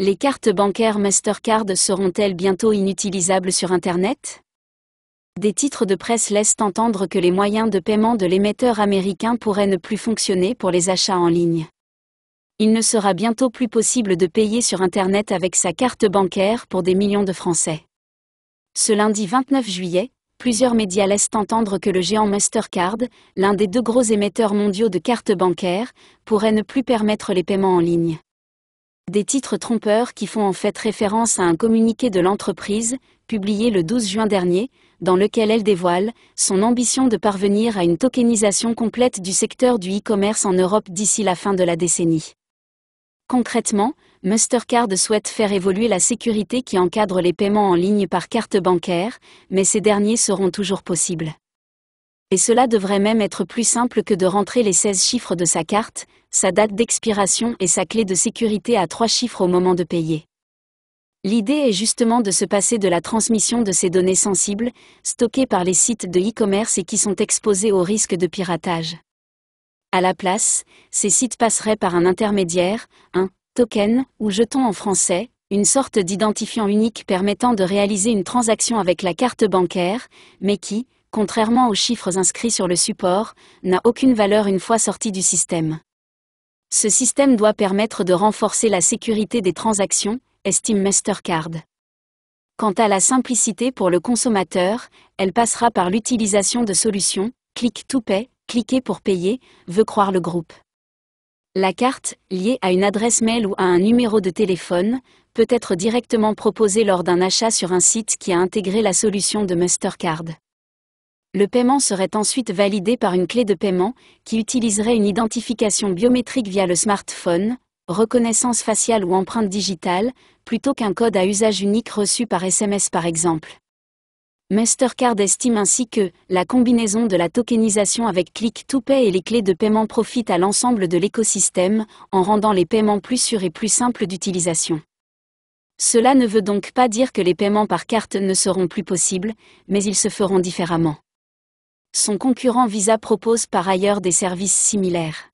Les cartes bancaires Mastercard seront-elles bientôt inutilisables sur Internet Des titres de presse laissent entendre que les moyens de paiement de l'émetteur américain pourraient ne plus fonctionner pour les achats en ligne. Il ne sera bientôt plus possible de payer sur Internet avec sa carte bancaire pour des millions de Français. Ce lundi 29 juillet, plusieurs médias laissent entendre que le géant Mastercard, l'un des deux gros émetteurs mondiaux de cartes bancaires, pourrait ne plus permettre les paiements en ligne. Des titres trompeurs qui font en fait référence à un communiqué de l'entreprise, publié le 12 juin dernier, dans lequel elle dévoile son ambition de parvenir à une tokenisation complète du secteur du e-commerce en Europe d'ici la fin de la décennie. Concrètement, Mastercard souhaite faire évoluer la sécurité qui encadre les paiements en ligne par carte bancaire, mais ces derniers seront toujours possibles et cela devrait même être plus simple que de rentrer les 16 chiffres de sa carte, sa date d'expiration et sa clé de sécurité à trois chiffres au moment de payer. L'idée est justement de se passer de la transmission de ces données sensibles, stockées par les sites de e-commerce et qui sont exposées au risque de piratage. À la place, ces sites passeraient par un intermédiaire, un token ou jeton en français, une sorte d'identifiant unique permettant de réaliser une transaction avec la carte bancaire, mais qui, contrairement aux chiffres inscrits sur le support, n'a aucune valeur une fois sorti du système. Ce système doit permettre de renforcer la sécurité des transactions, estime Mastercard. Quant à la simplicité pour le consommateur, elle passera par l'utilisation de solutions, click to pay, cliquer pour payer, veut croire le groupe. La carte, liée à une adresse mail ou à un numéro de téléphone, peut être directement proposée lors d'un achat sur un site qui a intégré la solution de Mastercard le paiement serait ensuite validé par une clé de paiement, qui utiliserait une identification biométrique via le smartphone, reconnaissance faciale ou empreinte digitale, plutôt qu'un code à usage unique reçu par SMS par exemple. Mastercard estime ainsi que la combinaison de la tokenisation avec Click to Pay et les clés de paiement profite à l'ensemble de l'écosystème, en rendant les paiements plus sûrs et plus simples d'utilisation. Cela ne veut donc pas dire que les paiements par carte ne seront plus possibles, mais ils se feront différemment. Son concurrent Visa propose par ailleurs des services similaires.